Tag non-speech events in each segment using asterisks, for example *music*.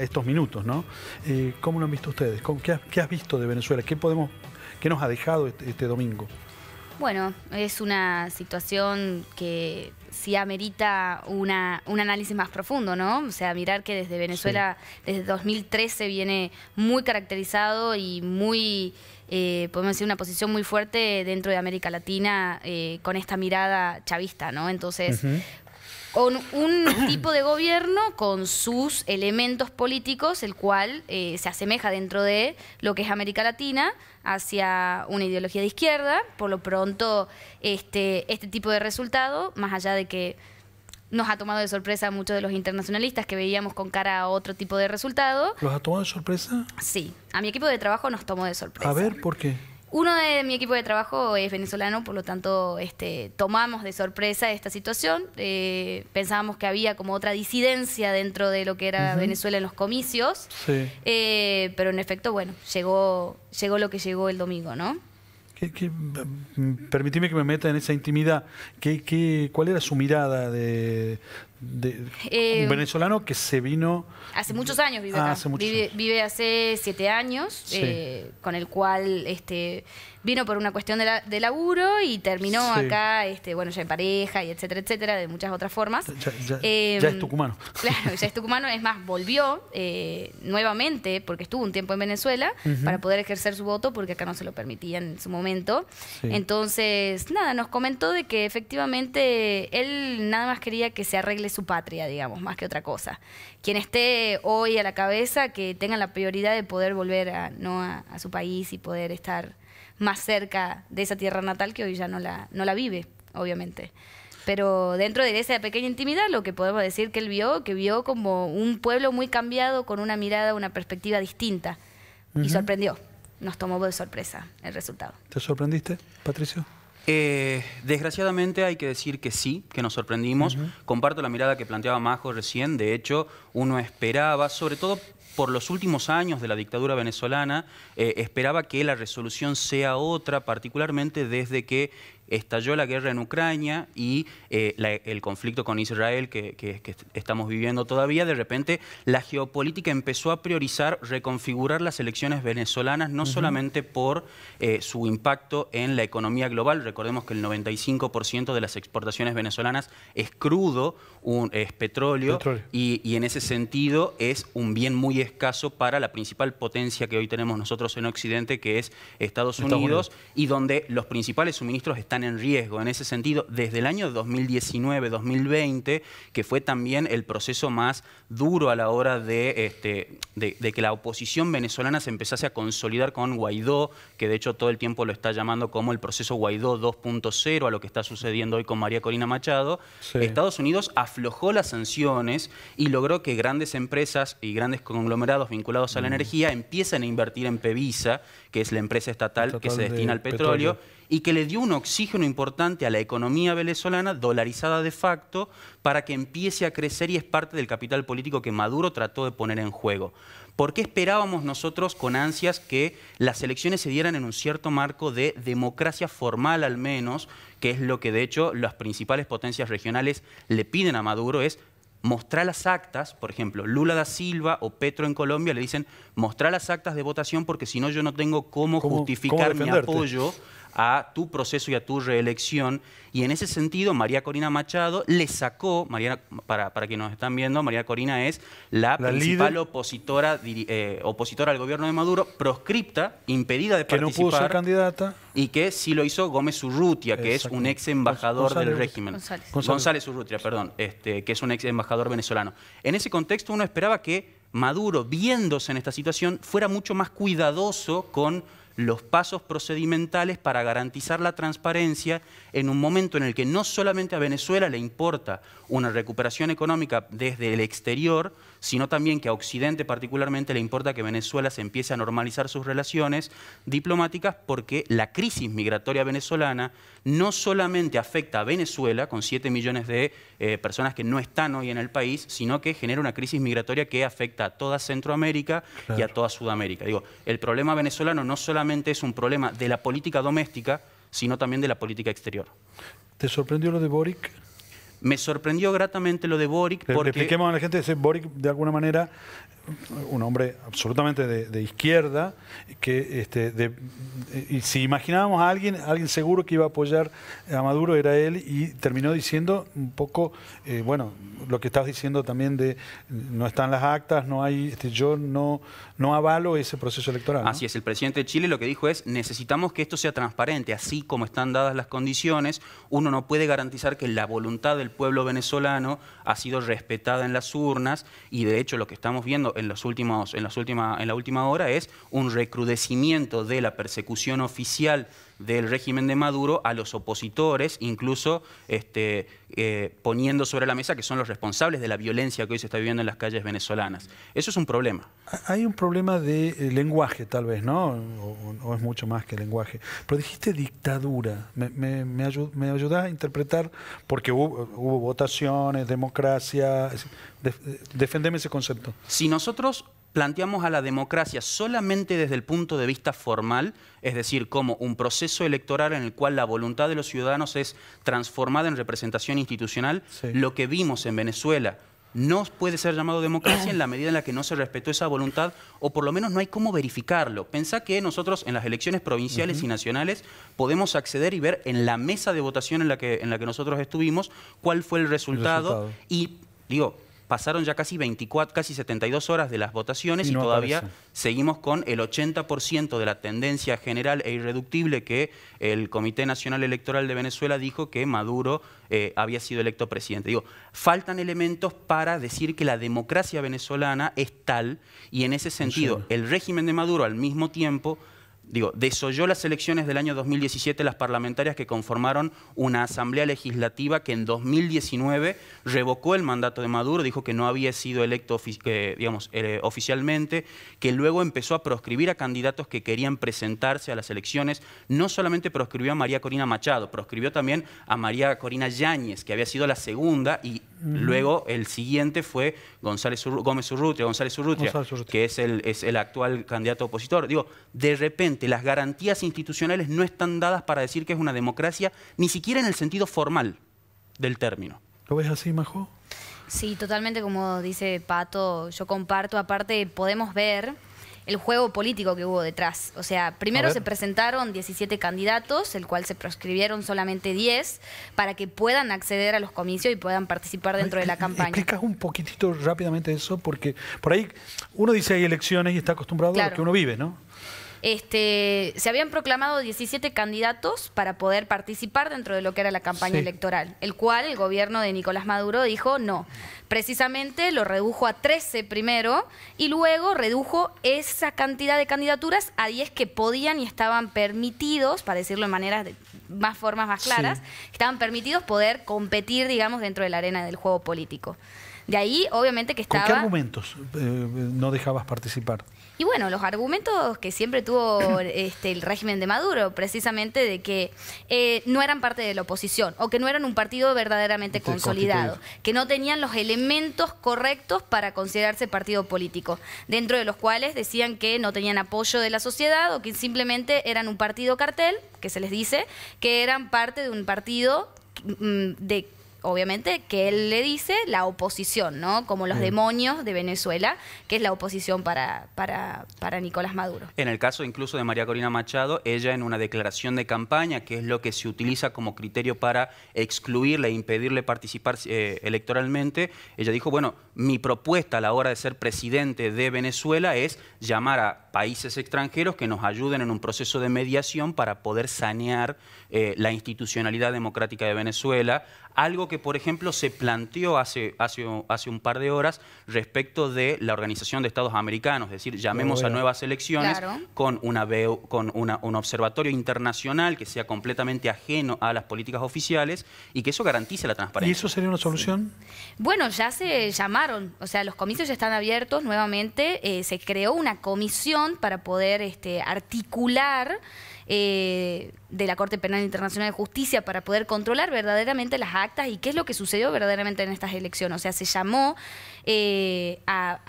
estos minutos, ¿no? Eh, ¿Cómo lo han visto ustedes? Qué has, visto de Venezuela? ¿Qué, podemos, qué nos ha dejado este, este domingo? Bueno, es una situación que sí amerita un análisis más profundo, ¿no? O sea, mirar que desde Venezuela, desde 2013, viene muy caracterizado y muy eh, podemos decir, una posición muy fuerte dentro de América Latina eh, con esta mirada chavista, ¿no? Entonces, con un *clears throat* tipo de gobierno con sus elementos políticos, el cual eh, se asemeja dentro de lo que es América Latina hacia una ideología de izquierda. Por lo pronto, este, este tipo de resultado, más allá de que nos ha tomado de sorpresa a muchos de los internacionalistas que veíamos con cara a otro tipo de resultado. ¿Los ha tomado de sorpresa? Sí, a mi equipo de trabajo nos tomó de sorpresa. A ver, ¿por qué? Uno de mi equipo de trabajo es venezolano, por lo tanto este, tomamos de sorpresa esta situación. Eh, pensábamos que había como otra disidencia dentro de lo que era Venezuela en los comicios, eh, pero en efecto, bueno, llegó, lo que llegó el domingo, ¿no? Mm, permitime que me meta en esa intimidad. ¿Qué, ¿Cuál era su mirada de, eh, un venezolano que se vino... Hace muchos años vive ah, hace vive, hace siete años, eh, con el cual este, vino por una cuestión de, laburo y terminó acá, este, bueno, ya en pareja y etcétera, etcétera, de muchas otras formas. Ya, em, es tucumano. *laughs* Claro, ya es tucumano. Es más, volvió eh, nuevamente, porque estuvo un tiempo en Venezuela, para poder ejercer su voto, porque acá no se lo permitían en su momento. Entonces, nada, nos comentó de que efectivamente él nada más quería que se arregle su patria, digamos, más que otra cosa. Quien esté hoy a la cabeza, que tenga la prioridad de poder volver a, a, su país y poder estar más cerca de esa tierra natal que hoy ya no la, no la vive, obviamente. Pero dentro de esa pequeña intimidad, lo que podemos decir que él vio, que vio como un pueblo muy cambiado, con una mirada, una perspectiva distinta. Y sorprendió, nos tomó de sorpresa el resultado. ¿Te sorprendiste, Patricio? Eh, desgraciadamente hay que decir que sí, que nos sorprendimos. Comparto la mirada que planteaba Majo recién. De hecho, uno esperaba, sobre todo por los últimos años de la dictadura venezolana, eh, esperaba que la resolución sea otra, particularmente desde que estalló la guerra en Ucrania y eh, el conflicto con Israel que, estamos viviendo todavía, de repente la geopolítica empezó a priorizar, reconfigurar las elecciones venezolanas, no solamente por eh, su impacto en la economía global, recordemos que el 95% de las exportaciones venezolanas es crudo, es petróleo, Y, en ese sentido es un bien muy escaso para la principal potencia que hoy tenemos nosotros en Occidente, que es Estados, Unidos, y donde los principales suministros están en riesgo en ese sentido desde el año 2019-2020, que fue también el proceso más duro a la hora este, de, de, que la oposición venezolana se empezase a consolidar con Guaidó, que de hecho todo el tiempo lo está llamando como el proceso Guaidó 2.0 a lo que está sucediendo hoy con María Corina Machado, Estados Unidos aflojó las sanciones y logró que grandes empresas y grandes conglomerados vinculados a la mm. energía empiecen a invertir en Pevisa, que es la empresa estatal que se destina al petróleo y que le dio un oxígeno importante a la economía venezolana, dolarizada de facto, para que empiece a crecer y es parte del capital político que Maduro trató de poner en juego. ¿Por qué esperábamos nosotros con ansias que las elecciones se dieran en un cierto marco de democracia formal al menos, que es lo que de hecho las principales potencias regionales le piden a Maduro, es mostrar las actas, por ejemplo, Lula da Silva o Petro en Colombia le dicen, mostrar las actas de votación porque si no yo no tengo cómo, justificar mi apoyo a tu proceso y a tu reelección. Y en ese sentido, María Corina Machado le sacó, María, para, para quienes nos están viendo, María Corina es la, principal eh, opositora, al gobierno de Maduro, proscripta, impedida de participar. Que no ser candidata. Y que sí lo hizo Gómez Urrutia, que es un ex embajador del régimen. González. González Urrutia, perdón, este, que es un ex embajador venezolano. En ese contexto uno esperaba que Maduro, viéndose en esta situación, fuera mucho más cuidadoso con los pasos procedimentales para garantizar la transparencia en un momento en el que no solamente a Venezuela le importa una recuperación económica desde el exterior, sino también que a Occidente particularmente le importa que Venezuela se empiece a normalizar sus relaciones diplomáticas porque la crisis migratoria venezolana no solamente afecta a Venezuela, con 7 millones de eh, personas que no están hoy en el país, sino que genera una crisis migratoria que afecta a toda Centroamérica y a toda Sudamérica. Digo, el problema venezolano no solamente es un problema de la política doméstica, sino también de la política exterior. ¿Te sorprendió lo de Boric? Me sorprendió gratamente lo de Boric. porque... expliquemos a la gente, Boric de alguna manera un hombre absolutamente de, izquierda, que este, si imaginábamos a alguien, alguien seguro que iba a apoyar a Maduro era él, y terminó diciendo un poco, eh, bueno, lo que estás diciendo también de no están las actas, no hay, este, yo no, no avalo ese proceso electoral. Así es, el presidente de Chile lo que dijo es, necesitamos que esto sea transparente, así como están dadas las condiciones, uno no puede garantizar que la voluntad del pueblo venezolano ha sido respetada en las urnas, y de hecho lo que estamos viendo en, los últimos, en, las última, en la última hora es un recrudecimiento de la persecución oficial del régimen de Maduro a los opositores, incluso este, eh, poniendo sobre la mesa que son los responsables de la violencia que hoy se está viviendo en las calles venezolanas. Eso es un problema. Hay un problema de eh, lenguaje, tal vez, ¿no? O, es mucho más que lenguaje. Pero dijiste dictadura. ¿Me, me, a interpretar? Porque hubo, votaciones, democracia. Eh, defendeme ese concepto. Si nosotros planteamos a la democracia solamente desde el punto de vista formal, es decir, como un proceso electoral en el cual la voluntad de los ciudadanos es transformada en representación institucional, lo que vimos en Venezuela no puede ser llamado democracia en la medida en la que no se respetó esa voluntad o por lo menos no hay cómo verificarlo. Pensá que nosotros en las elecciones provinciales y nacionales podemos acceder y ver en la mesa de votación en la que, en la que nosotros estuvimos cuál fue el resultado, el resultado. y digo, pasaron ya casi 24, casi 72 horas de las votaciones y, todavía seguimos con el 80% de la tendencia general e irreductible que el Comité Nacional Electoral de Venezuela dijo que Maduro eh, había sido electo presidente. Digo, faltan elementos para decir que la democracia venezolana es tal y en ese sentido el régimen de Maduro al mismo tiempo digo, desoyó las elecciones del año 2017 las parlamentarias que conformaron una asamblea legislativa que en 2019 revocó el mandato de Maduro, dijo que no había sido electo digamos, eh, oficialmente, que luego empezó a proscribir a candidatos que querían presentarse a las elecciones. No solamente proscribió a María Corina Machado, proscribió también a María Corina Yáñez, que había sido la segunda y Luego el siguiente fue González Gómez Urrutia, González Urrutia, que es el, es el, actual candidato opositor. Digo, de repente las garantías institucionales no están dadas para decir que es una democracia, ni siquiera en el sentido formal del término. ¿Lo ves así, Majo? Sí, totalmente como dice Pato, yo comparto, aparte podemos ver el juego político que hubo detrás. O sea, primero se presentaron 17 candidatos, el cual se proscribieron solamente 10 para que puedan acceder a los comicios y puedan participar dentro de la eh, campaña. ¿Explicas un poquitito rápidamente eso? Porque por ahí uno dice hay elecciones y está acostumbrado a lo que uno vive, ¿no? Este, se habían proclamado 17 candidatos para poder participar dentro de lo que era la campaña electoral, el cual el gobierno de Nicolás Maduro dijo no. Precisamente lo redujo a 13 primero y luego redujo esa cantidad de candidaturas a 10 que podían y estaban permitidos, para decirlo de maneras de, más formas más claras, estaban permitidos poder competir, digamos, dentro de la arena del juego político. De ahí, obviamente, que estaba... ¿Con qué argumentos eh, no dejabas participar? Y bueno, los argumentos que siempre tuvo este, el régimen de Maduro, precisamente de que eh, no eran parte de la oposición o que no eran un partido verdaderamente este, consolidado, que no tenían los elementos correctos para considerarse partido político, dentro de los cuales decían que no tenían apoyo de la sociedad o que simplemente eran un partido cartel, que se les dice, que eran parte de un partido mm, de obviamente, que él le dice la oposición, ¿no? Como los mm. demonios de Venezuela, que es la oposición para, para, Nicolás Maduro. En el caso incluso de María Corina Machado, ella en una declaración de campaña, que es lo que se utiliza como criterio para excluirle e impedirle participar eh, electoralmente, ella dijo, bueno, mi propuesta a la hora de ser presidente de Venezuela es llamar a países extranjeros que nos ayuden en un proceso de mediación para poder sanear eh, la institucionalidad democrática de Venezuela, algo que, por ejemplo, se planteó hace, hace, un par de horas respecto de la Organización de Estados Americanos, es decir, llamemos a nuevas elecciones con, una, con un observatorio internacional que sea completamente ajeno a las políticas oficiales y que eso garantice la transparencia. ¿Y eso sería una solución? Bueno, ya se llamaron, o sea, los comicios ya están abiertos nuevamente, eh, se creó una comisión para poder este, articular... Eh, de la Corte Penal Internacional de Justicia para poder controlar verdaderamente las actas y qué es lo que sucedió verdaderamente en estas elecciones. O sea, se llamó eh, a,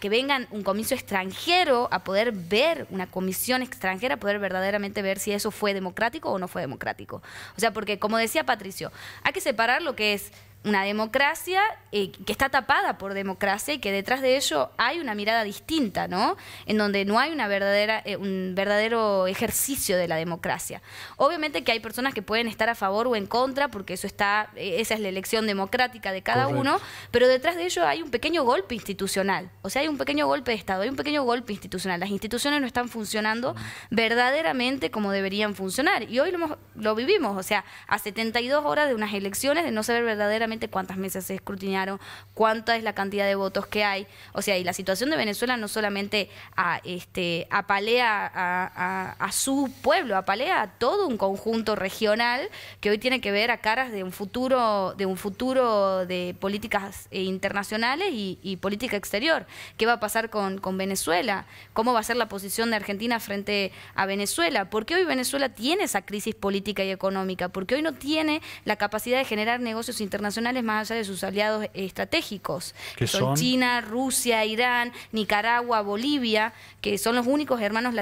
que vengan un comicio extranjero a poder ver, una comisión extranjera, a poder verdaderamente ver si eso fue democrático o no fue democrático. O sea, porque como decía Patricio, hay que separar lo que es una democracia eh, que está tapada por democracia y que detrás de ello hay una mirada distinta, ¿no? En donde no hay una verdadera, eh, un verdadero ejercicio de la democracia. Obviamente que hay personas que pueden estar a favor o en contra, porque eso está, eh, esa es la elección democrática de cada uno, pero detrás de ello hay un pequeño golpe institucional. O sea, hay un pequeño golpe de Estado, hay un pequeño golpe institucional. Las instituciones no están funcionando verdaderamente como deberían funcionar. Y hoy lo, vivimos, o sea, a 72 horas de unas elecciones, de no saber verdaderamente cuántas mesas se escrutinaron, cuánta es la cantidad de votos que hay. O sea, y la situación de Venezuela no solamente a, este, apalea a, a su pueblo, apalea a todo todo un conjunto regional que hoy tiene que ver a caras de un futuro de, un futuro de políticas eh, internacionales y, política exterior. ¿Qué va a pasar con, con Venezuela? ¿Cómo va a ser la posición de Argentina frente a Venezuela? ¿Por qué hoy Venezuela tiene esa crisis política y económica? por qué hoy no tiene la capacidad de generar negocios internacionales más allá de sus aliados estratégicos, que son, China, Rusia, Irán, Nicaragua, Bolivia, que son los únicos hermanos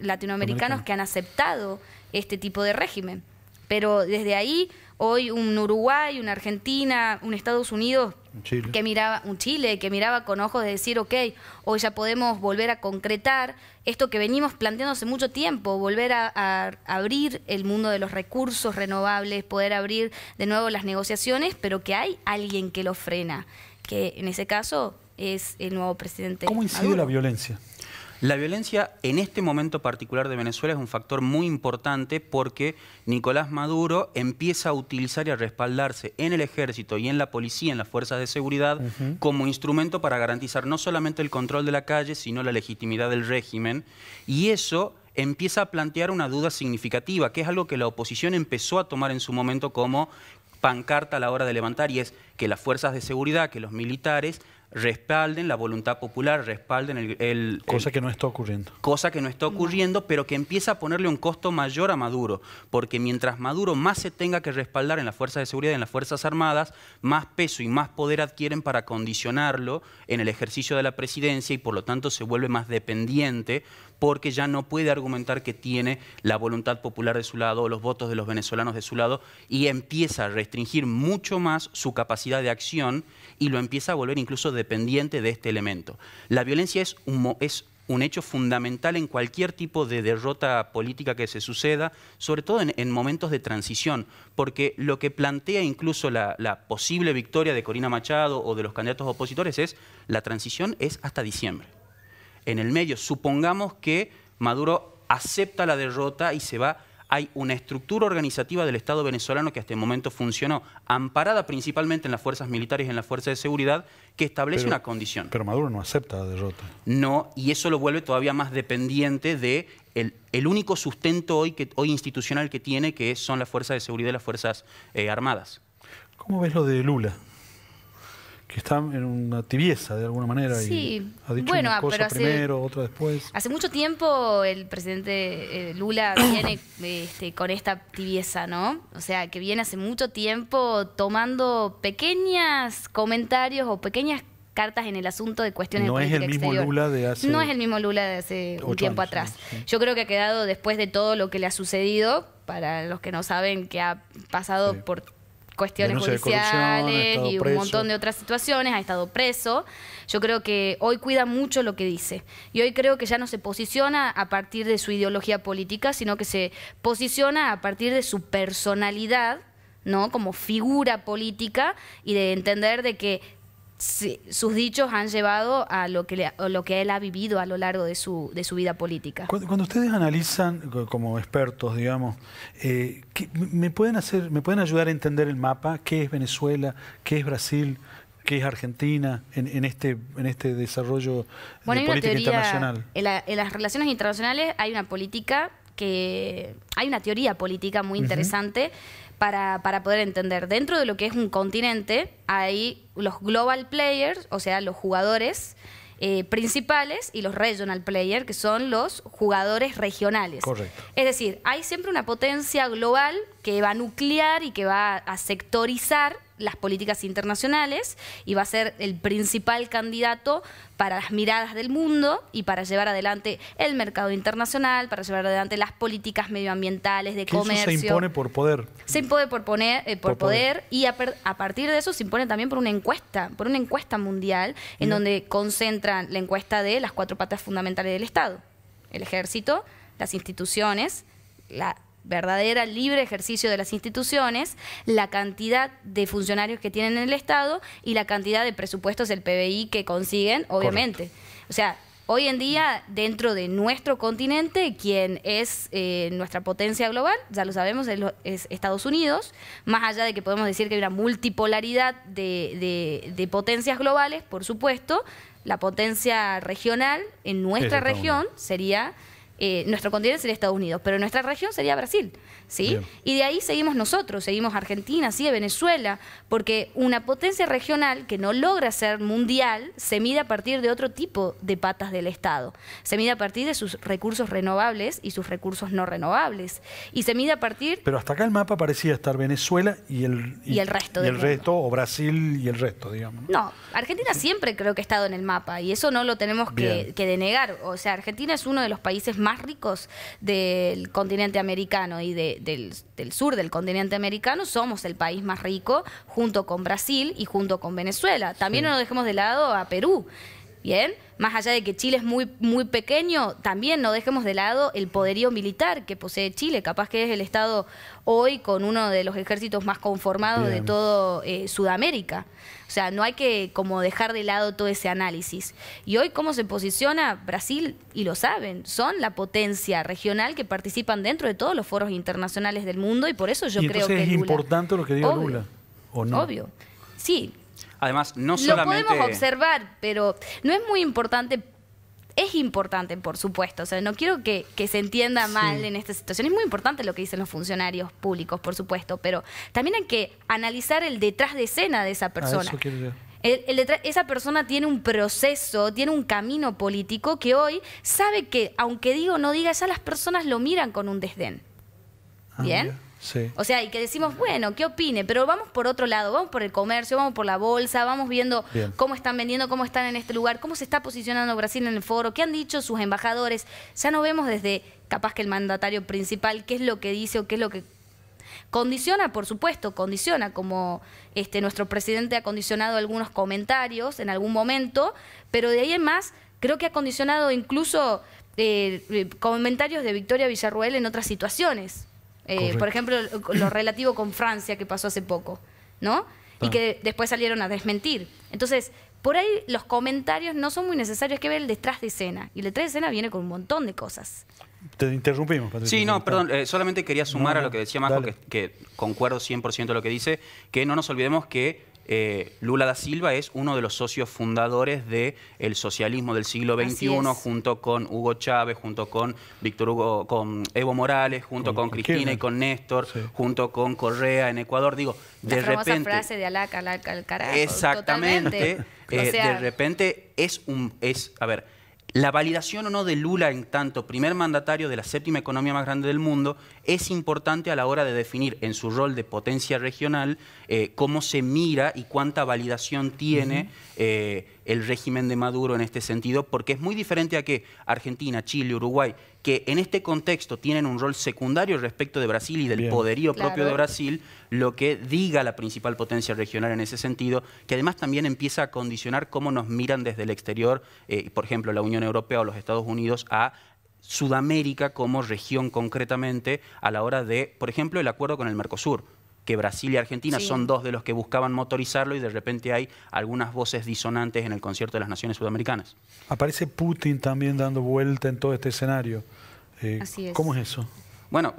latinoamericanos que han aceptado este tipo de régimen. Pero desde ahí, hoy un Uruguay, una Argentina, un Estados Unidos, que miraba, un Chile que miraba con ojos de decir, ok, hoy ya podemos volver a concretar esto que venimos planteando hace mucho tiempo, volver a, abrir el mundo de los recursos renovables, poder abrir de nuevo las negociaciones, pero que hay alguien que lo frena, que en ese caso es el nuevo presidente. ¿Cómo incide la violencia? La violencia en este momento particular de Venezuela es un factor muy importante porque Nicolás Maduro empieza a utilizar y a respaldarse en el ejército y en la policía, en las fuerzas de seguridad, como instrumento para garantizar no solamente el control de la calle, sino la legitimidad del régimen. Y eso empieza a plantear una duda significativa, que es algo que la oposición empezó a tomar en su momento como pancarta a la hora de levantar, y es que las fuerzas de seguridad, que los militares respalden la voluntad popular, respalden el... cosa que no está ocurriendo. Cosa que no está ocurriendo, pero que empieza a ponerle un costo mayor a Maduro, porque mientras Maduro más se tenga que respaldar en las fuerzas de seguridad, y en las Fuerzas Armadas, más peso y más poder adquieren para condicionarlo en el ejercicio de la presidencia y por lo tanto se vuelve más dependiente porque ya no puede argumentar que tiene la voluntad popular de su lado o los votos de los venezolanos de su lado y empieza a restringir mucho más su capacidad de acción y lo empieza a volver incluso de dependiente de este elemento. La violencia es un, hecho fundamental en cualquier tipo de derrota política que se suceda, sobre todo en, momentos de transición, porque lo que plantea incluso la, la, posible victoria de Corina Machado o de los candidatos opositores es la transición es hasta diciembre. En el medio, supongamos que Maduro acepta la derrota y se va hay una estructura organizativa del Estado venezolano que hasta el momento funcionó, amparada principalmente en las fuerzas militares y en las fuerzas de seguridad, que establece una condición. Pero Maduro no acepta la derrota. No, y eso lo vuelve todavía más dependiente de el, único sustento hoy, que, hoy institucional que tiene, que son las fuerzas de seguridad y las fuerzas eh, armadas. ¿Cómo ves lo de Lula? que están en una tibieza de alguna manera. Sí, y ha dicho bueno, una ah, primero, otra después. Hace mucho tiempo el presidente eh, Lula *coughs* viene este, con esta tibieza, ¿no? O sea, que viene hace mucho tiempo tomando pequeños comentarios o pequeñas cartas en el asunto de cuestiones no de política es el mismo Lula de hace no es el mismo Lula de hace un tiempo atrás. Yo creo que ha quedado después de todo lo que le ha sucedido, para los que no saben que ha pasado por cuestiones judiciales y un montón de otras situaciones, ha estado preso. Yo creo que hoy cuida mucho lo que dice. Y hoy creo que ya no se posiciona a partir de su ideología política, sino que se posiciona a partir de su personalidad, ¿no? Como figura política y de entender de que sus dichos han llevado a lo que, lo que él ha vivido a lo largo de su, de su vida política. Cuando, ustedes analizan, como expertos, digamos, eh, me, pueden hacer, ¿me pueden ayudar a entender el mapa? ¿Qué es Venezuela? ¿Qué es Brasil? ¿Qué es Argentina en, este, en este desarrollo de política internacional? En, las relaciones internacionales hay una política que hay una teoría política muy interesante para, para poder entender. Dentro de lo que es un continente hay los global players, o sea, los jugadores. Eh, principales y los regional players, que son los jugadores regionales. Correcto. Es decir, hay siempre una potencia global que va a nuclear y que va a sectorizar las políticas internacionales y va a ser el principal candidato para las miradas del mundo y para llevar adelante el mercado internacional, para llevar adelante las políticas medioambientales, de comercio. se impone por poder. Se impone por, eh, poder, y a, partir de eso se impone también por una encuesta, por una encuesta mundial en donde concentran la encuesta de las cuatro patas fundamentales del Estado, el ejército, las instituciones, la verdadera libre ejercicio de las instituciones, la cantidad de funcionarios que tienen en el Estado y la cantidad de presupuestos del PBI que consiguen, obviamente. O sea, hoy en día, dentro de nuestro continente, quien es eh, nuestra potencia global, ya lo sabemos, es, Estados Unidos, más allá de que podemos decir que hay una multipolaridad de potencias globales, por supuesto, la potencia regional en nuestra región sería... Eh, nuestro continente sería Estados Unidos, pero nuestra región sería Brasil. Y de ahí seguimos nosotros, seguimos Argentina, sigue Venezuela, porque una potencia regional que no logra ser mundial se mide a partir de otro tipo de patas del Estado. Se mide a partir de sus recursos renovables y sus recursos no renovables. Y se mide a partir... Pero hasta acá el mapa parecía estar Venezuela y el, y, el resto. Y el resto, o Brasil y el resto, digamos. No, Argentina siempre creo que ha estado en el mapa y eso no lo tenemos que denegar. O sea, Argentina es uno de los países más ricos del continente americano y de, del, sur del continente americano somos el país más rico junto con Brasil y junto con Venezuela. También no nos dejemos de lado a Perú. ¿Bien? Más allá de que Chile es muy, muy pequeño, también no dejemos de lado el poderío militar que posee Chile. Capaz que es el Estado hoy con uno de los ejércitos más conformados de todo eh, Sudamérica. O sea, no hay que como dejar de lado todo ese análisis. Y hoy cómo se posiciona Brasil, y lo saben, son la potencia regional que participan dentro de todos los foros internacionales del mundo y por eso yo creo que... Es importante lo que diga Lula, ¿o no? Obvio. Sí, Además, no solamente... Lo podemos observar, pero no es muy importante es importante, por supuesto. O sea, no quiero que, se entienda mal en esta situación. Es muy importante lo que dicen los funcionarios públicos, por supuesto, pero también hay que analizar el detrás de escena de esa ah, persona. eso el, esa persona tiene un proceso, tiene un camino político que hoy sabe que, aunque digo, o no diga, ya las personas lo miran con un desdén. Ah, ¿Bien? Sí. O sea, y que decimos, bueno, ¿qué opine? Pero vamos por otro lado, vamos por el comercio, vamos por la bolsa, vamos viendo cómo están vendiendo, cómo están en este lugar, cómo se está posicionando Brasil en el foro, qué han dicho sus embajadores. Ya no vemos desde capaz que el mandatario principal qué es lo que dice o qué es lo que condiciona, por supuesto, condiciona como este nuestro presidente ha condicionado algunos comentarios en algún momento, pero de ahí en más creo que ha condicionado incluso eh, eh, comentarios de Victoria Villarruel en otras situaciones. Eh, por ejemplo, lo relativo con Francia que pasó hace poco, ¿no? Y ah. que después salieron a desmentir. Entonces, por ahí los comentarios no son muy necesarios, hay que ver el detrás de escena. Y el detrás de escena viene con un montón de cosas. Te interrumpimos, Patricia. Sí, no, perdón, eh, solamente quería sumar a lo que decía Majo, que, concuerdo 100% lo que dice, que no nos olvidemos que eh, Lula da Silva es uno de los socios fundadores del socialismo del siglo XXI, junto con Hugo Chávez, junto con Víctor Hugo, con Evo Morales, junto con, Cristina y con Néstor, junto con Correa en Ecuador. Digo, de repente. frase de Exactamente. Eh, de repente es un. es A ver. La validación o no de Lula en tanto primer mandatario de la séptima economía más grande del mundo es importante a la hora de definir en su rol de potencia regional eh, cómo se mira y cuánta validación tiene eh, el régimen de Maduro en este sentido, porque es muy diferente a que Argentina, Chile, Uruguay, que en este contexto tienen un rol secundario respecto de Brasil y del poderío propio de Brasil, lo que diga la principal potencia regional en ese sentido, que además también empieza a condicionar cómo nos miran desde el exterior, eh, por ejemplo, la Unión Europea o los Estados Unidos, a Sudamérica como región concretamente a la hora de, por ejemplo, el acuerdo con el Mercosur que Brasil y Argentina son dos de los que buscaban motorizarlo y de repente hay algunas voces disonantes en el concierto de las naciones sudamericanas. Aparece Putin también dando vuelta en todo este escenario. Eh, Así es. ¿Cómo es eso? Bueno,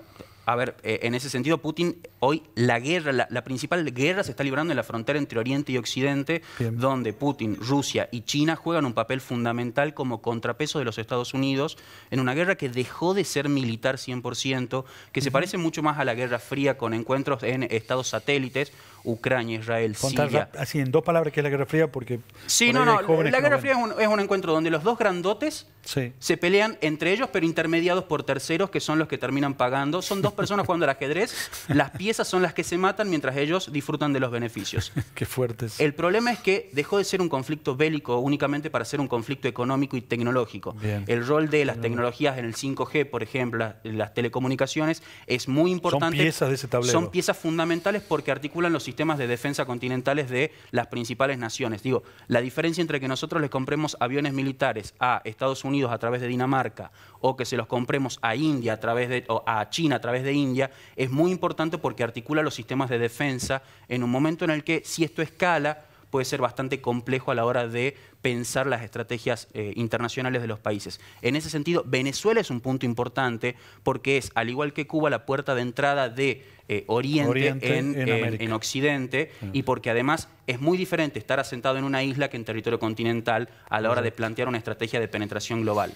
a ver, eh, en ese sentido Putin Hoy la guerra, la, principal guerra se está librando en la frontera entre Oriente y Occidente, donde Putin, Rusia y China juegan un papel fundamental como contrapeso de los Estados Unidos en una guerra que dejó de ser militar 100%, que se parece mucho más a la Guerra Fría con encuentros en estados satélites, Ucrania, Israel, Contar Así en dos palabras que es la Guerra Fría, porque... Sí, no, no, la Guerra Fría es un, encuentro donde los dos grandotes se pelean entre ellos, pero intermediados por terceros que son los que terminan pagando. Son dos personas jugando al ajedrez, las *laughs* son las que se matan mientras ellos disfrutan de los beneficios. *laughs* Qué fuertes. El problema es que dejó de ser un conflicto bélico únicamente para ser un conflicto económico y tecnológico. El rol de las tecnologías en el 5G, por ejemplo, las, telecomunicaciones, es muy importante. Son piezas de ese tablero. Son piezas fundamentales porque articulan los sistemas de defensa continentales de las principales naciones. Digo, la diferencia entre que nosotros les compremos aviones militares a Estados Unidos a través de Dinamarca o que se los compremos a India a través de, a China a través de India es muy importante porque articula los sistemas de defensa en un momento en el que, si esto escala, puede ser bastante complejo a la hora de pensar las estrategias eh, internacionales de los países. En ese sentido, Venezuela es un punto importante porque es, al igual que Cuba, la puerta de entrada de eh, Oriente, en, Occidente y porque además es muy diferente estar asentado en una isla que en territorio continental a la hora de plantear una estrategia de penetración global.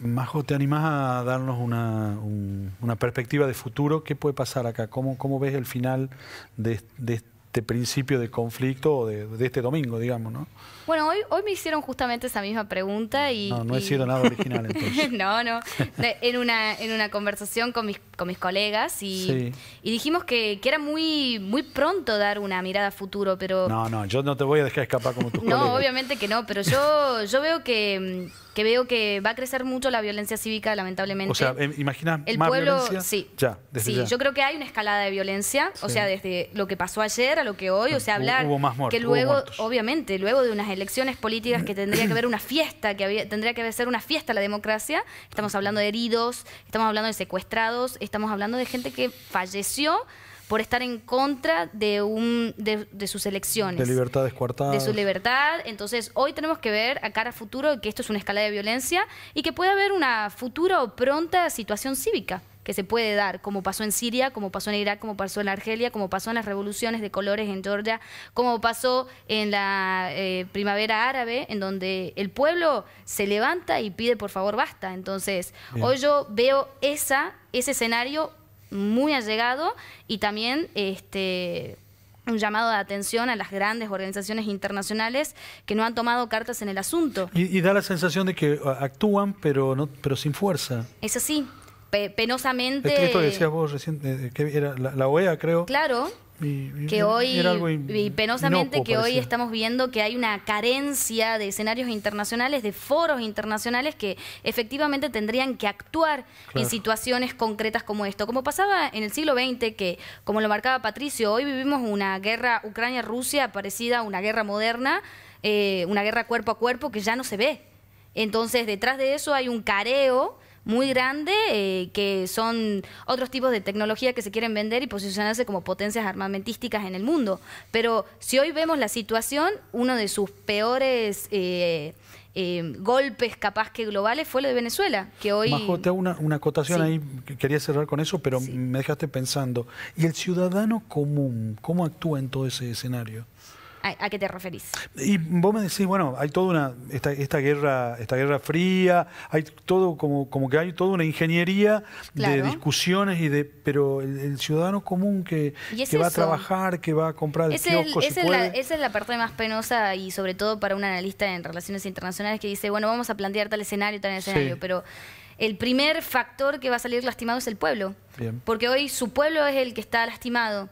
Majo, ¿te animás a darnos una, perspectiva de futuro? ¿Qué puede pasar acá? ¿Cómo, cómo ves el final de, este principio de conflicto o de, este domingo, digamos? ¿no? Bueno, hoy, hoy me hicieron justamente esa misma pregunta y... No, no he sido nada original *laughs* entonces. no, no. En una, en una conversación con mis, con mis colegas y, dijimos que, era muy, muy pronto dar una mirada a futuro, pero... No, no, yo no te voy a dejar escapar como tus *laughs* No, obviamente que no, pero yo, yo veo que mm, que veo que va a crecer mucho la violencia cívica, lamentablemente. O sea, em, el pueblo, sí. sí, yo creo que hay una escalada de violencia, o sea, desde lo que pasó ayer a lo que hoy, o sea, hablar que luego, obviamente, luego de unas elecciones políticas que tendría que haber una fiesta, que tendría que ser una fiesta la democracia, estamos hablando de heridos, estamos hablando de secuestrados, estamos hablando de gente que falleció por estar en contra de, un, de, sus elecciones. De libertad descuartada. De su libertad. Entonces, hoy tenemos que ver a cara a futuro que esto es una escala de violencia y que puede haber una futura o pronta situación cívica que se puede dar, como pasó en Siria, como pasó en Irak, como pasó en Argelia, como pasó en las revoluciones de colores en Georgia, como pasó en la eh, primavera árabe, en donde el pueblo se levanta y pide por favor basta. Entonces, hoy yo veo esa, ese escenario muy allegado y también este, un llamado de atención a las grandes organizaciones internacionales que no han tomado cartas en el asunto. Y, da la sensación de que uh, actúan, pero, no, pero sin fuerza. Es así. penosamente. Esto que decías vos recién, eh, eh, que era la, la OEA, creo. Claro y, hoy, penosamente que hoy estamos viendo que hay una carencia de escenarios internacionales, de foros internacionales que efectivamente tendrían que actuar en situaciones concretas como esto. Como pasaba en el siglo XX, que como lo marcaba Patricio, hoy vivimos una guerra Ucrania-Rusia parecida a una guerra moderna, eh, una guerra cuerpo a cuerpo que ya no se ve. Entonces detrás de eso hay un careo muy grande, eh, que son otros tipos de tecnología que se quieren vender y posicionarse como potencias armamentísticas en el mundo. Pero si hoy vemos la situación, uno de sus peores... Eh, eh, golpes capaz que globales fue lo de Venezuela, que hoy... Majo, te una, una acotación ahí, quería cerrar con eso, pero me dejaste pensando. ¿Y el ciudadano común, cómo actúa en todo ese escenario? ¿A, qué te referís? Y vos me decís, bueno, hay toda una, esta, esta guerra, esta guerra fría, hay todo, como, como que hay toda una ingeniería de discusiones y de, pero el, ciudadano común que, que va a trabajar, que va a comprar el, esa es la parte más penosa y sobre todo para un analista en relaciones internacionales que dice, bueno, vamos a plantear tal escenario, tal escenario, pero el primer factor que va a salir lastimado es el pueblo. Porque hoy su pueblo es el que está lastimado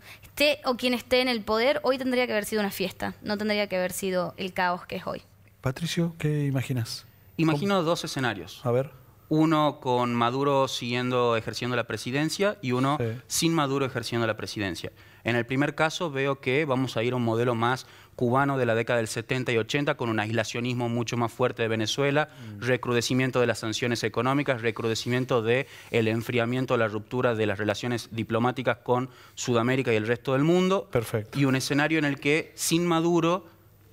o quien esté en el poder, hoy tendría que haber sido una fiesta, no tendría que haber sido el caos que es hoy. Patricio, ¿qué imaginas? Imagino dos escenarios. A ver. Uno con Maduro siguiendo ejerciendo la presidencia y uno sin Maduro ejerciendo la presidencia. En el primer caso veo que vamos a ir a un modelo más cubano de la década del 70 y 80 con un aislacionismo mucho más fuerte de Venezuela, mm. recrudecimiento de las sanciones económicas, recrudecimiento del el enfriamiento, la ruptura de las relaciones diplomáticas con Sudamérica y el resto del mundo. Perfecto. Y un escenario en el que sin Maduro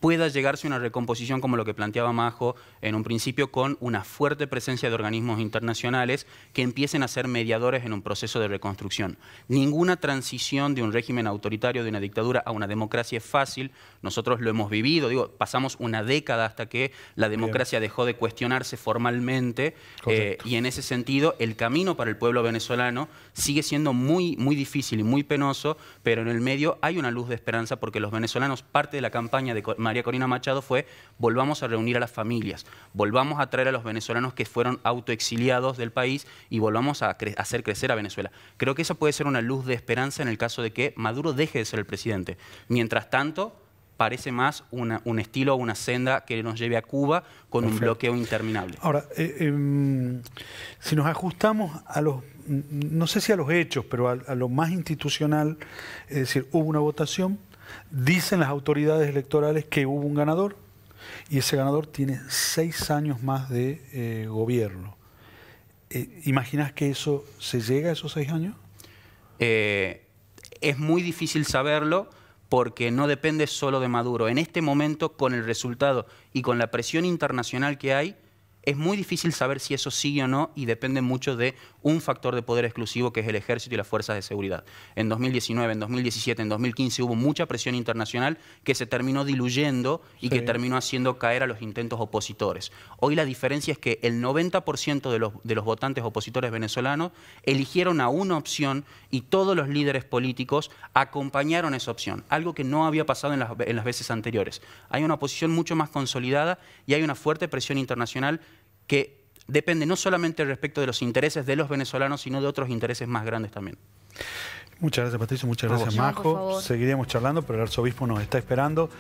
pueda llegarse a una recomposición como lo que planteaba Majo en un principio, con una fuerte presencia de organismos internacionales que empiecen a ser mediadores en un proceso de reconstrucción. Ninguna transición de un régimen autoritario, de una dictadura a una democracia es fácil. Nosotros lo hemos vivido, digo, pasamos una década hasta que la democracia dejó de cuestionarse formalmente eh, y en ese sentido el camino para el pueblo venezolano sigue siendo muy, muy difícil y muy penoso, pero en el medio hay una luz de esperanza porque los venezolanos, parte de la campaña de María Corina Machado fue volvamos a reunir a las familias, volvamos a traer a los venezolanos que fueron autoexiliados del país y volvamos a hacer crecer a Venezuela. Creo que eso puede ser una luz de esperanza en el caso de que Maduro deje de ser el presidente. Mientras tanto, parece más un estilo, o una senda que nos lleve a Cuba con un bloqueo interminable. Ahora, eh, em, si nos ajustamos a los, no sé si a los hechos, pero a lo más institucional, es decir, hubo una votación, Dicen las autoridades electorales que hubo un ganador y ese ganador tiene seis años más de eh, gobierno. Eh, ¿Imaginas que eso se llega a esos seis años? Eh, es muy difícil saberlo porque no depende solo de Maduro. En este momento, con el resultado y con la presión internacional que hay, es muy difícil saber si eso sigue o no y depende mucho de un factor de poder exclusivo que es el ejército y las fuerzas de seguridad. En 2019, en 2017, en 2015 hubo mucha presión internacional que se terminó diluyendo y que terminó haciendo caer a los intentos opositores. Hoy la diferencia es que el 90% de los, votantes opositores venezolanos eligieron a una opción y todos los líderes políticos acompañaron esa opción, algo que no había pasado en las, en las veces anteriores. Hay una oposición mucho más consolidada y hay una fuerte presión internacional que depende no solamente respecto de los intereses de los venezolanos, sino de otros intereses más grandes también. Muchas gracias, Patricio. Muchas gracias, Majo. Seguiremos charlando, pero el arzobispo nos está esperando.